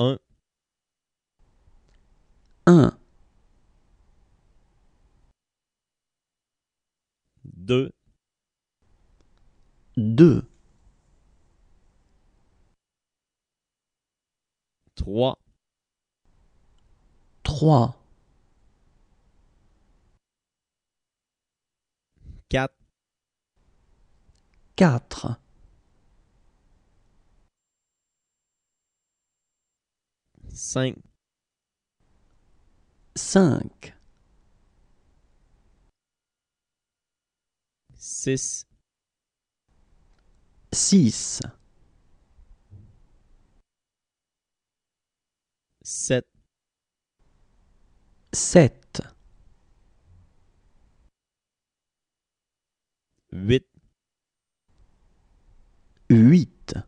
1. 1. 2. 2. 3. 3. 4. 4. 5 5 6 6 7 7 8 8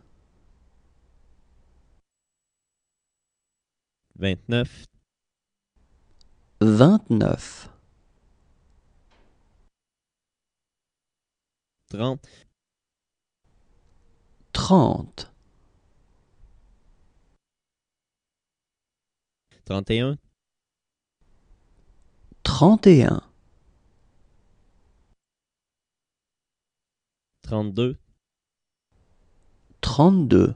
29 29, 30, 30, 31, 31, 32, 32,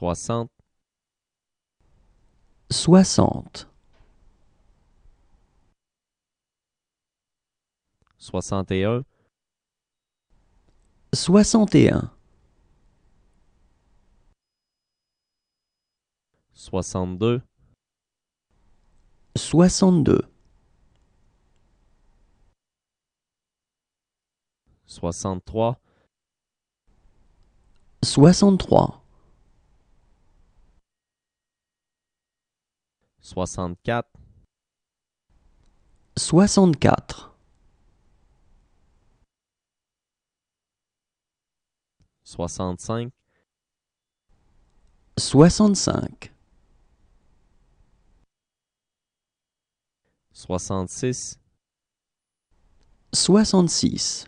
60 60 61 61 62 62 63 63 soixante-quatre, soixante-quatre, soixante-cinq, soixante-cinq, soixante-six, soixante-six.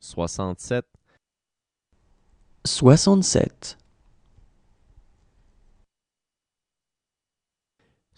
soixante sept soixante sept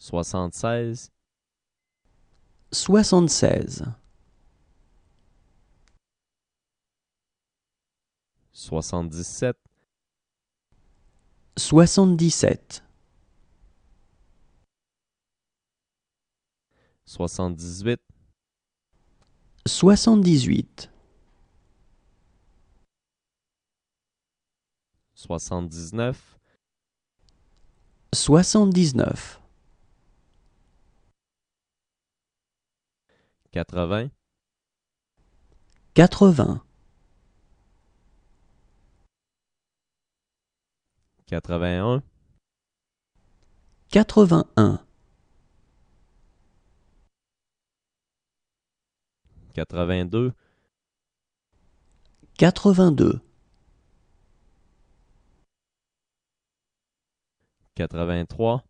soixante-seize, soixante-seize, soixante-dix-sept, soixante-dix-sept, soixante-dix-huit, soixante-dix-huit, soixante-dix-neuf, soixante-dix-neuf. 80 80 81 81 82 82 83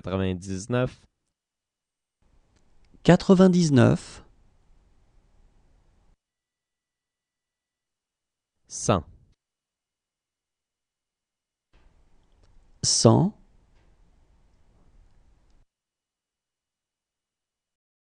99 99 100 100